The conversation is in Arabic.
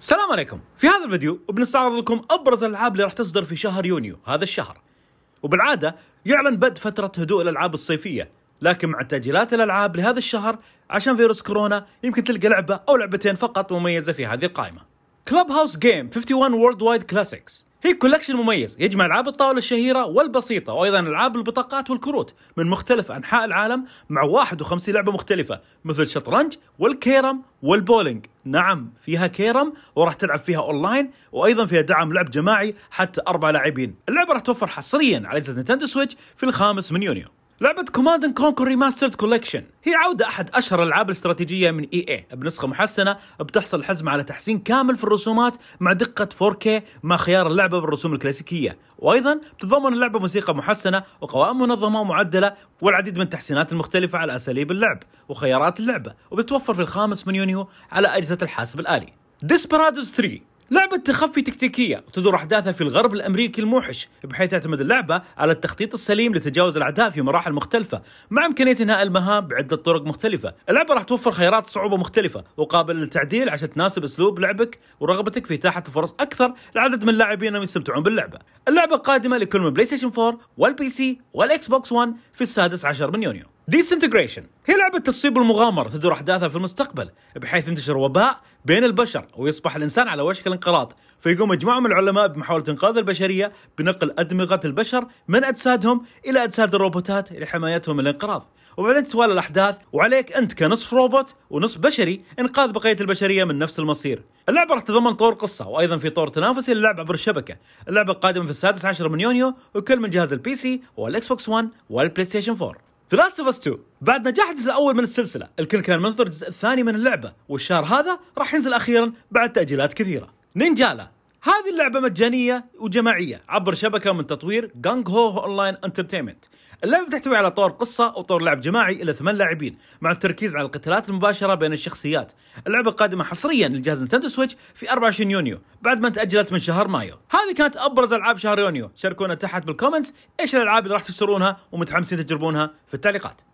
السلام عليكم في هذا الفيديو بنستعرض لكم ابرز الالعاب اللي راح تصدر في شهر يونيو هذا الشهر وبالعاده يعلن بدء فتره هدوء الالعاب الصيفيه لكن مع تاجيلات الالعاب لهذا الشهر عشان فيروس كورونا يمكن تلقى لعبه او لعبتين فقط مميزه في هذه القائمه كلوب هاوس جيم 51 وورلد وايد كلاسيكس هي كولكشن مميز يجمع العاب الطاوله الشهيره والبسيطه وايضا العاب البطاقات والكروت من مختلف انحاء العالم مع 51 لعبه مختلفه مثل الشطرنج والكيرم والبولينج نعم فيها كيرم وراح تلعب فيها اونلاين وايضا فيها دعم لعب جماعي حتى اربع لاعبين اللعبه راح توفر حصريا على اجهزه نينتندو سويتش في الخامس من يونيو لعبة كوماند اند كونكر ريماسترد كولكشن هي عودة أحد أشهر الألعاب الاستراتيجية من إي إي بنسخة محسنة بتحصل الحزمة على تحسين كامل في الرسومات مع دقة 4K مع خيار اللعبة بالرسوم الكلاسيكية وأيضا بتتضمن اللعبة موسيقى محسنة وقوائم منظمة ومعدلة والعديد من التحسينات المختلفة على أساليب اللعب وخيارات اللعبة وبتوفر في الخامس من يونيو على أجهزة الحاسب الآلي ديسبرادوس 3 لعبة تخفي تكتيكية وتدور أحداثها في الغرب الأمريكي الموحش بحيث تعتمد اللعبة على التخطيط السليم لتجاوز الأعداء في مراحل مختلفة مع إمكانية إنهاء المهام بعدة طرق مختلفة اللعبة راح توفر خيارات صعوبة مختلفة وقابلة للتعديل عشان تناسب أسلوب لعبك ورغبتك في إتاحة فرص أكثر لعدد من اللاعبين يستمتعون باللعبة اللعبة قادمة لكل من بلاي ستيشن 4 والبي سي والإكس بوكس 1 في السادس عشر من يونيو ديسنتجريشن هي لعبة تصيب المغامرة تدور أحداثها في المستقبل بحيث ينتشر وباء بين البشر ويصبح الإنسان على وشك الانقراض فيقوم مجموعة من العلماء بمحاولة إنقاذ البشرية بنقل أدمغة البشر من أجسادهم إلى أجساد الروبوتات لحمايتهم من الانقراض وبعدين تتوالى الأحداث وعليك أنت كنصف روبوت ونصف بشري إنقاذ بقية البشرية من نفس المصير اللعبة راح تتضمن طور قصة وأيضا في طور تنافسي للعبة عبر الشبكة اللعبة قادمة في السادس عشر من يونيو وكل من جهاز البي سي والإكس بوكس 1 والبلاي ستيشن 4 ذا لاست اوف اس 2 بعد نجاح الجزء الاول من السلسله الكل كان منتظر الجزء الثاني من اللعبه والشهر هذا راح ينزل اخيرا بعد تاجيلات كثيره نينجالا هذه اللعبة مجانية وجماعية عبر شبكة من تطوير جانج هو أونلاين انترتينمنت اللعبة تحتوي على طور قصة وطور لعب جماعي إلى ثمان لاعبين مع التركيز على القتالات المباشرة بين الشخصيات اللعبة قادمة حصريا لجهاز نتندو سويتش في 24 يونيو بعد ما تأجلت من شهر مايو هذه كانت أبرز ألعاب شهر يونيو شاركونا تحت بالكومنتس إيش الألعاب اللي راح تشترونها ومتحمسين تجربونها في التعليقات